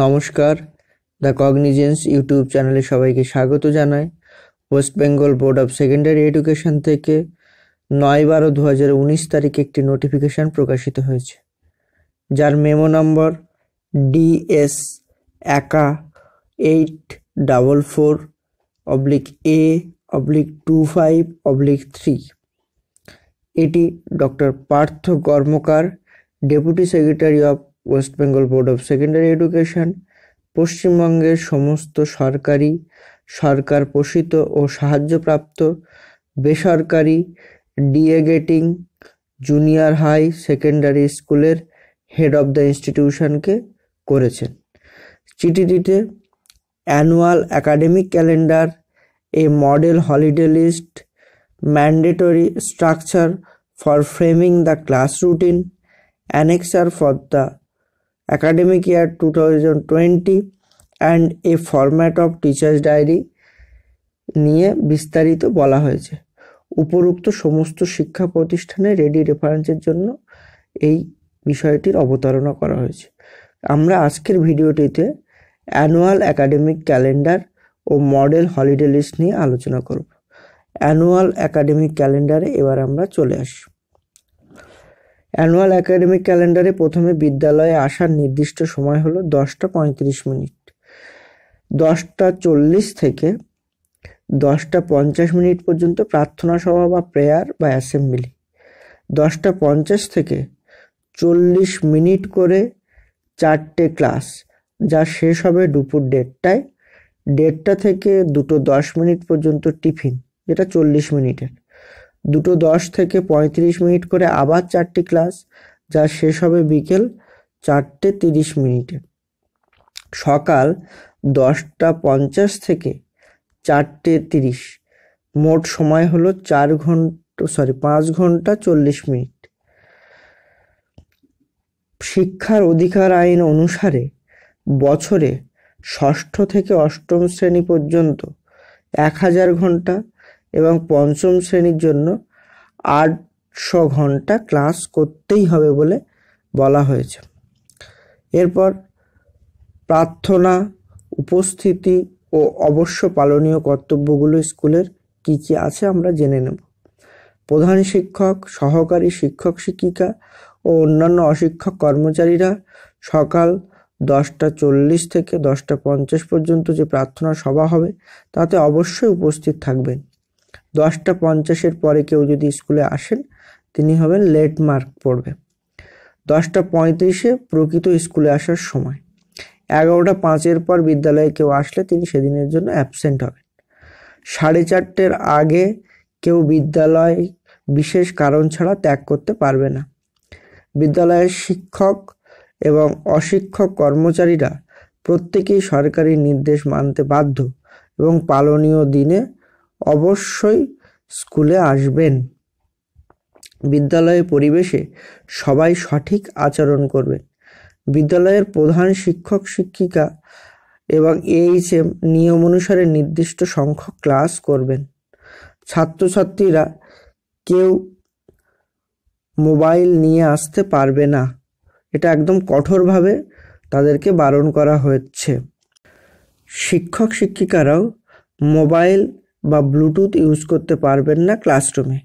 নমস্কার the cognisance YouTube চ্যানেলে সবাইকে স্বাগত জানাই West Bengal board of secondary education থেকে নয় বারো দু হাজার উনিশ তারিখে একটি নোটিফিকেশান প্রকাশিত হয়েছে যার memo number D S eight double four oblique A oblique two five oblique three এটি doctor Partha Karmakar deputy secretary of West Bengal board of secondary education পশ্চিমবঙ্গের সমস্ত সরকারি সরকার পোষিত ও সাহায্যপ্রাপ্ত বেসরকারি ডিএগেটিং জুনিয়র হাই সেকেন্ডারি স্কুলের হেড অব দ্য ইনস্টিটিউশনকে করেছেন চিঠিটিতে অ্যানুয়াল একাডেমিক ক্যালেন্ডার এ model holiday list mandatory structure for framing the class routine annexure for the academic year 2020 and a format of teacher's diary নিয়ে বিস্তারিত বলা হয়েছে উপরোক্ত সমস্ত শিক্ষা প্রতিষ্ঠানে রেডি রেফারেন্সের জন্য এই বিষয়টির অবতারণা করা হয়েছে আমরা আজকের ভিডিওটিতে অ্যানুয়াল একাডেমিক ক্যালেন্ডার ও মডেল হলিডে লিস্ট নিয়ে আলোচনা করব অ্যানুয়াল একাডেমিক ক্যালেন্ডারে এবার আমরা চলে আসি অ্যানুয়াল একাডেমিক ক্যালেন্ডারে প্রথমে বিদ্যালয়ে আসার নির্দিষ্ট সময় হলো দশটা পঁয়ত্রিশ মিনিট দশটা চল্লিশ থেকে দশটা পঞ্চাশ মিনিট পর্যন্ত প্রার্থনা সভা বা প্রেয়ার বা অ্যাসেম্বলি দশটা পঞ্চাশ থেকে চল্লিশ মিনিট করে চারটে ক্লাস যা শেষ হবে দুপুর দেড়টায় দেড়টা থেকে দুটো দশ মিনিট পর্যন্ত টিফিন যেটা চল্লিশ মিনিটের দুটো দশ থেকে পঁয়ত্রিশ মিনিট করে আবার চারটি ক্লাস যা শেষ হবে বিকেল চারটে তিরিশ মিনিটে সকাল দশটা পঞ্চাশ থেকে চারটে তিরিশ মোট সময় হলো চার ঘন্টা সরি পাঁচ ঘন্টা চল্লিশ মিনিট শিক্ষার অধিকার আইন অনুসারে বছরে ষষ্ঠ থেকে অষ্টম শ্রেণী পর্যন্ত এক হাজার ঘন্টা এবং পঞ্চম শ্রেণীর জন্য আটশো ঘন্টা ক্লাস করতেই হবে বলে বলা হয়েছে এরপর প্রার্থনা উপস্থিতি ও অবশ্য পালনীয় কর্তব্যগুলো স্কুলের কি কি আছে আমরা জেনে নেব প্রধান শিক্ষক সহকারী শিক্ষক শিক্ষিকা ও অন্যান্য অশিক্ষক কর্মচারীরা সকাল দশটা চল্লিশ থেকে দশটা পঞ্চাশ পর্যন্ত যে প্রার্থনা সভা হবে তাতে অবশ্যই উপস্থিত থাকবেন দশটা পঞ্চাশের পরে কেউ যদি স্কুলে আসেন তিনি হবেন লেট মার্ক পড়বে দশটা পঁয়ত্রিশে প্রকৃত স্কুলে আসার সময় এগারোটা পাঁচের পর বিদ্যালয়ে কেউ আসলে তিনি সেদিনের জন্য অ্যাবসেন্ট হবেন সাড়ে চারটের আগে কেউ বিদ্যালয় বিশেষ কারণ ছাড়া ত্যাগ করতে পারবে না বিদ্যালয়ের শিক্ষক এবং অশিক্ষক কর্মচারীরা প্রত্যেকেই সরকারি নির্দেশ মানতে বাধ্য এবং পালনীয় দিনে অবশ্যই স্কুলে আসবেন বিদ্যালয়ের পরিবেশে সবাই সঠিক আচরণ করবেন বিদ্যালয়ের প্রধান শিক্ষক শিক্ষিকা এবং এইচএম নিয়ম অনুসারে নির্দিষ্ট সংখ্যক ক্লাস করবেন ছাত্রছাত্রীরা কেউ মোবাইল নিয়ে আসতে পারবে না এটা একদম কঠোরভাবে তাদেরকে বারণ করা হচ্ছে শিক্ষক শিক্ষিকারাও মোবাইল বা ব্লুটুথ ইউজ করতে পারবেন না ক্লাসরুমে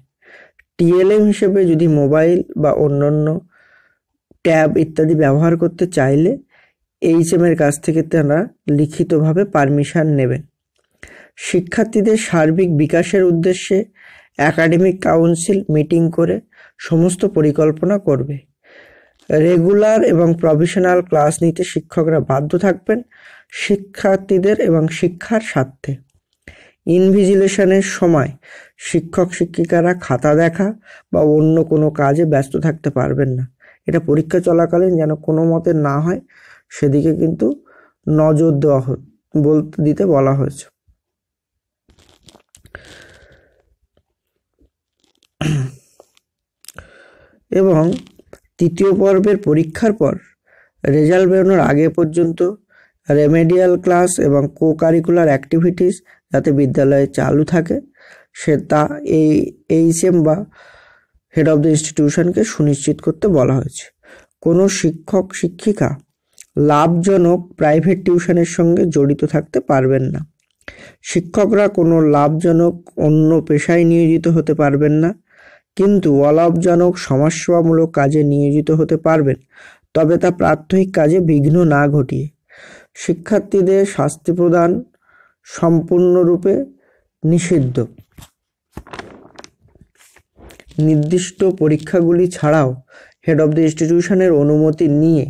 টিএলএম হিসেবে যদি মোবাইল বা অন্যান্য ট্যাব ইত্যাদি ব্যবহার করতে চাইলে এইচএমের কাছ থেকে তারা লিখিতভাবে পারমিশন নেবেন শিক্ষার্থীদের সার্বিক বিকাশের উদ্দেশ্যে একাডেমিক কাউন্সিল মিটিং করে সমস্ত পরিকল্পনা করবে রেগুলার এবং প্রভিশনাল ক্লাস নিতে শিক্ষকরা বাধ্য থাকবেন শিক্ষার্থীদের এবং শিক্ষার স্বার্থে ইনভিজিলেশনের সময় শিক্ষক শিক্ষিকারা খাতা দেখা বা অন্য কোনো কাজে ব্যস্ত থাকতে পারবেন না এটা পরীক্ষা চলাকালীন যেন কোনো মতে না হয় সেদিকে কিন্তু নজর দেওয়া হ বলতে দিতে বলা হয়েছে এবং তৃতীয় পর্বের পরীক্ষার পর রেজাল্ট বেরোনোর আগে পর্যন্ত রেমেডিয়াল ক্লাস এবং কো কারিকুলার অ্যাক্টিভিটিস যাতে বিদ্যালয়ে চালু থাকে সে তা এই এইচএম বা হেড অফ দ্য ইনস্টিটিউশনকে সুনিশ্চিত করতে বলা হয়েছে কোনো শিক্ষক শিক্ষিকা লাভজনক প্রাইভেট টিউশনের সঙ্গে জড়িত থাকতে পারবেন না শিক্ষকরা কোনো লাভজনক অন্য পেশায় নিয়োজিত হতে পারবেন না কিন্তু অলাভজনক সমাজসেবামূলক কাজে নিয়োজিত হতে পারবেন তবে তা প্রাত্যহিক কাজে বিঘ্ন না ঘটিয়ে শিক্ষার্থীদের শাস্তি প্রদান সম্পূর্ণরূপে নিষিদ্ধ নির্দিষ্ট পরীক্ষাগুলি ছাড়াও হেড অব দ্য ইনস্টিটিউশনের অনুমতি নিয়ে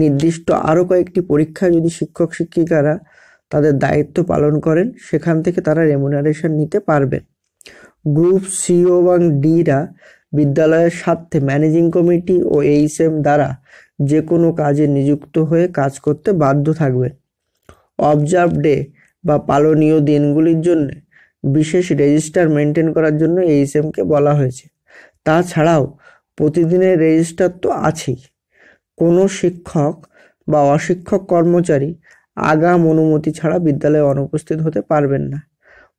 নির্দিষ্ট আরও কয়েকটি পরীক্ষা যদি শিক্ষক শিক্ষিকারা তাদের দায়িত্ব পালন করেন সেখান থেকে তারা রেমুনারেশন নিতে পারবেন গ্রুপ সিও এবং ডিরা বিদ্যালয়ের স্বার্থে ম্যানেজিং কমিটি ও এইচ এম দ্বারা যে কোনো কাজে নিযুক্ত হয়ে কাজ করতে বাধ্য থাকবেন অবজার্ভ ডে বা পালনীয় দিনগুলির জন্য বিশেষ রেজিস্টার মেনটেন করার জন্য এইচএমকে বলা হয়েছে তাছাড়াও প্রতিদিনের রেজিস্টার তো আছেই কোনো শিক্ষক বা অশিক্ষক কর্মচারী আগাম অনুমতি ছাড়া বিদ্যালয়ে অনুপস্থিত হতে পারবেন না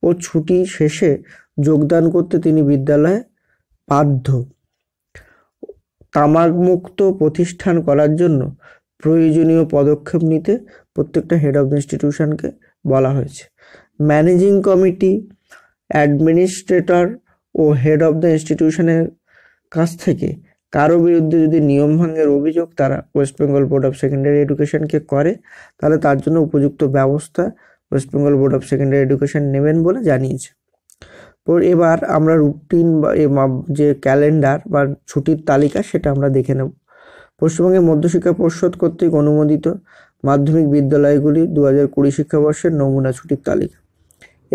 ও ছুটি শেষে যোগদান করতে তিনি বিদ্যালয়ে বাধ্য তামাকমুক্ত প্রতিষ্ঠান করার জন্য প্রয়োজনীয় পদক্ষেপ নিতে প্রত্যেকটা হেড অফ ইনস্টিটিউশনকে বলা হয়েছে managing committee administrator O head of the ইনস্টিটিউশনের কাছ থেকে কারো বিরুদ্ধে যদি নিয়ম ভঙ্গের অভিযোগ তারা ওয়েস্টবেঙ্গল বোর্ড অফ সেকেন্ডারি এডুকেশনকে করে তাহলে তার জন্য উপযুক্ত ব্যবস্থা West Bengal board of secondary education নেবেন বলে জানিয়েছে তো এবার আমরা রুটিন বা যে ক্যালেন্ডার বা ছুটির তালিকা সেটা আমরা দেখে নেব পশ্চিমবঙ্গের মধ্যশিক্ষা পর্ষদ কর্তৃক অনুমোদিত মাধ্যমিক বিদ্যালয়গুলি দু হাজার কুড়ি শিক্ষাবর্ষের নমুনা ছুটির তালিকা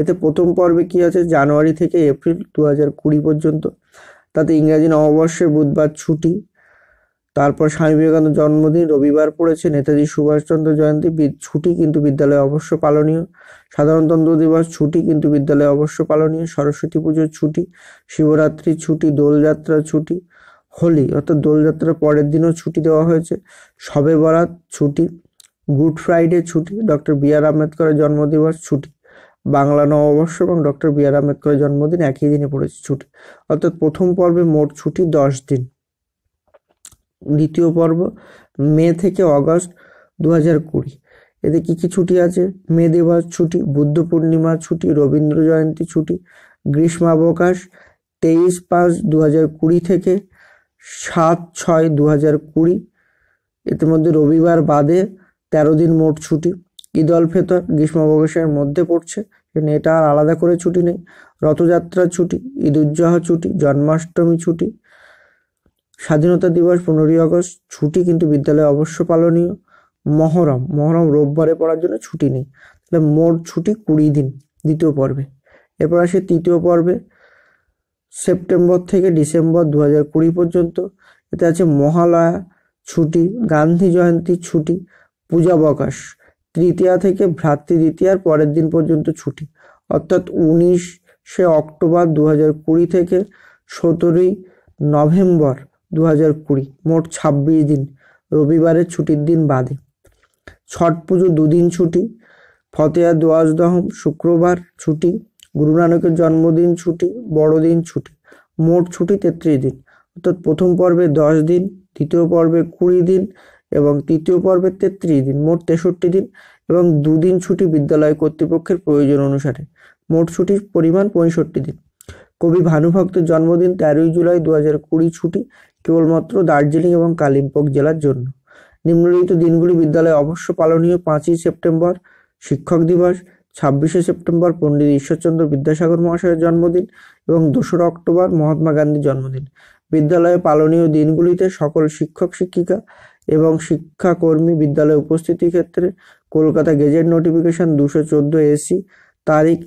এতে প্রথম পর্বে কী আছে জানুয়ারি থেকে এপ্রিল দু হাজার কুড়ি পর্যন্ত তাতে ইংরাজি নববর্ষে বুধবার ছুটি তারপর স্বামী বিবেকানন্দ জন্মদিন রবিবার পড়েছে নেতাজি সুভাষচন্দ্র জয়ন্তী ছুটি কিন্তু বিদ্যালয়ে অবশ্য পালনীয় সাধারণতন্ত্র দিবস ছুটি কিন্তু বিদ্যালয়ে অবশ্য পালনীয় সরস্বতী পুজোর ছুটি শিবরাত্রি ছুটি দোলযাত্রা ছুটি হোলি অর্থাৎ দোলযাত্রার পরের দিনও ছুটি দেওয়া হয়েছে সবে বরাত ছুটি গুড ফ্রাইডে ছুটি ডক্টর বি আর আম্বেদকরের জন্মদিবস ছুটি বাংলা নববর্ষ এবং ডক্টর বি আর আম্বেদকরের জন্মদিন একই দিনে পড়েছে ছুটি অর্থাৎ প্রথম পর্বে মোট ছুটি দশ দিন দ্বিতীয় পর্ব মে থেকে অগস্ট দু হাজার কুড়ি এতে কী কী ছুটি আছে মে দিবস ছুটি বুদ্ধ পূর্ণিমা ছুটি রবীন্দ্র জয়ন্তী ছুটি গ্রীষ্মাবকাশ তেইশ পাঁচ দু হাজার কুড়ি থেকে সাত ছয় দু হাজার কুড়ি এতে মধ্যে রবিবার বাদে তেরো দিন মোট ছুটি ঈদ অল ফেতর গ্রীষ্মাবকাশের মধ্যে পড়ছে সেখানে এটা আর আলাদা করে ছুটি নেই রথযাত্রা ছুটি ঈদ উজ্জাহ ছুটি জন্মাষ্টমী ছুটি স্বাধীনতা দিবস পনেরোই আগস্ট ছুটি কিন্তু বিদ্যালয়ে অবশ্য পালনীয় মহরম মহরম রোববারে পড়ার জন্য ছুটি নেই তাহলে মোট ছুটি কুড়ি দিন দ্বিতীয় পর্বে এরপর আসে তৃতীয় পর্বে সেপ্টেম্বর থেকে ডিসেম্বর দু কুড়ি পর্যন্ত এতে আছে মহালয়া ছুটি গান্ধী জয়ন্তী ছুটি পূজাবকাশ তৃতীয়া থেকে ভ্রাতৃ ভ্রাতৃদ্বিতীয়ার পরের দিন পর্যন্ত ছুটি অর্থাৎ উনিশে অক্টোবর দু কুড়ি থেকে সতেরোই নভেম্বর দু হাজার কুড়ি মোট ছাব্বিশ দিন রবিবারের ছুটির দিন বাদে ছট পুজো দুদিন ছুটি ফতেয়া দোয়াজ দহম শুক্রবার ছুটি গুরু নানকের জন্মদিন ছুটি বড়দিন ছুটি মোট ছুটি তেত্রিশ দিন অর্থাৎ প্রথম পর্বে দশ দিন দ্বিতীয় পর্বে কুড়ি দিন এবং তৃতীয় পর্বে তেত্রিশ দিন মোট তেষট্টি দিন এবং দুদিন ছুটি বিদ্যালয় কর্তৃপক্ষের প্রয়োজন অনুসারে মোট ছুটির পরিমাণ পঁয়ষট্টি দিন কবি ভানুভক্তের জন্মদিন তেরোই জুলাই দু হাজার কুড়ি ছুটি কেবলমাত্র দার্জিলিং এবং কালিম্পং জেলার জন্য নিম্নলিখিত দিনগুলি বিদ্যালয়ে অবশ্য পালনীয় পাঁচই সেপ্টেম্বর শিক্ষক দিবস ছাব্বিশে সেপ্টেম্বর পণ্ডিত ঈশ্বরচন্দ্র বিদ্যাসাগর মহাশয়ের জন্মদিন এবং দোসরা অক্টোবর মহাত্মা গান্ধীর জন্মদিন বিদ্যালয়ে পালনীয় দিনগুলিতে সকল শিক্ষক শিক্ষিকা এবং শিক্ষাকর্মী বিদ্যালয়ে উপস্থিতি ক্ষেত্রে কলকাতা গেজেট নোটিফিকেশন দুশো চোদ্দো এসি তারিখ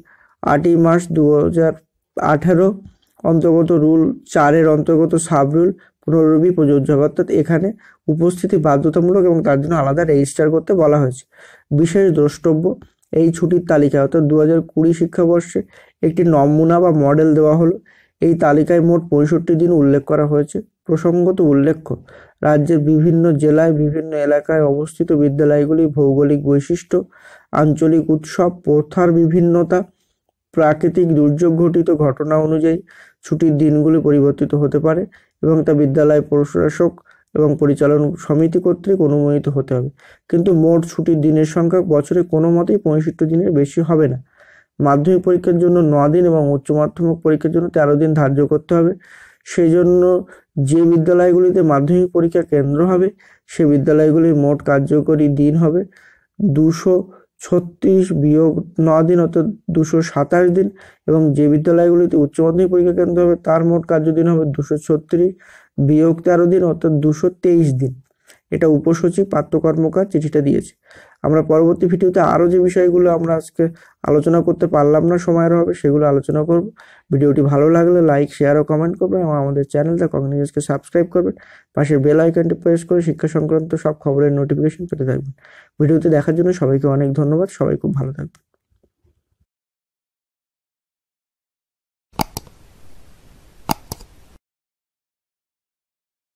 আটই মার্চ দু হাজার অন্তর্গত রুল চারের অন্তর্গত সাবরুল পুনরবি প্রযোজ্য অর্থাৎ এখানে উপস্থিতি বাধ্যতামূলক এবং তার জন্য আলাদা রেজিস্টার করতে বলা হয়েছে বিশেষ দ্রষ্টব্য এই ছুটির তালিকা অর্থাৎ দু হাজার কুড়ি শিক্ষাবর্ষে একটি নমুনা বা মডেল দেওয়া হলো এই তালিকায় মোট পঁয়ষট্টি দিন উল্লেখ করা হয়েছে প্রসঙ্গত উল্লেখ্য রাজ্যের বিভিন্ন জেলায় বিভিন্ন এলাকায় অবস্থিত বিদ্যালয়গুলি ভৌগোলিক বৈশিষ্ট্য আঞ্চলিক উৎসব প্রথার বিভিন্নতা প্রাকৃতিক দুর্যোগ ঘটিত ঘটনা অনুযায়ী ছুটির দিনগুলি পরিবর্তিত হতে পারে এবং তা বিদ্যালয় প্রশাসক এবং পরিচালন সমিতি কর্তৃক অনুমোদিত হতে হবে কিন্তু মোট ছুটির দিনের সংখ্যা বছরে কোনো মতেই পঁয়ষট্টি দিনের বেশি হবে না মাধ্যমিক পরীক্ষার জন্য ন দিন এবং উচ্চ মাধ্যমিক পরীক্ষার জন্য তেরো দিন ধার্য করতে হবে সেই জন্য যে বিদ্যালয়গুলিতে মাধ্যমিক পরীক্ষা কেন্দ্র হবে সে বিদ্যালয়গুলির মোট কার্যকরী দিন হবে দুশো ছত্রিশ বিয়োগ ন দিন অর্থাৎ দুশো সাতাশ দিন এবং যে বিদ্যালয়গুলিতে উচ্চ মাধ্যমিক পরীক্ষা কেন্দ্র হবে তার মোট কার্যদিন হবে দুশো ছত্রিশ বিয়োগ তেরো দিন অর্থাৎ দুশো তেইশ দিন এটা উপসচিব পাত্র কর্মকার চিঠিটা দিয়েছে আমরা পরবর্তী ভিডিওতে আরও যে বিষয়গুলো আমরা আজকে আলোচনা করতে পারলাম না সময়ের হবে সেগুলো আলোচনা করব ভিডিওটি ভালো লাগলে লাইক শেয়ার ও কমেন্ট করবেন এবং আমাদের চ্যানেলটা কমেন্ট নিউজকে সাবস্ক্রাইব করবেন পাশের বেল আইকনটি প্রেস করে শিক্ষা সংক্রান্ত সব খবরের নোটিফিকেশন পেতে থাকবেন ভিডিওতে দেখার জন্য সবাইকে অনেক ধন্যবাদ সবাই খুব ভালো থাকবেন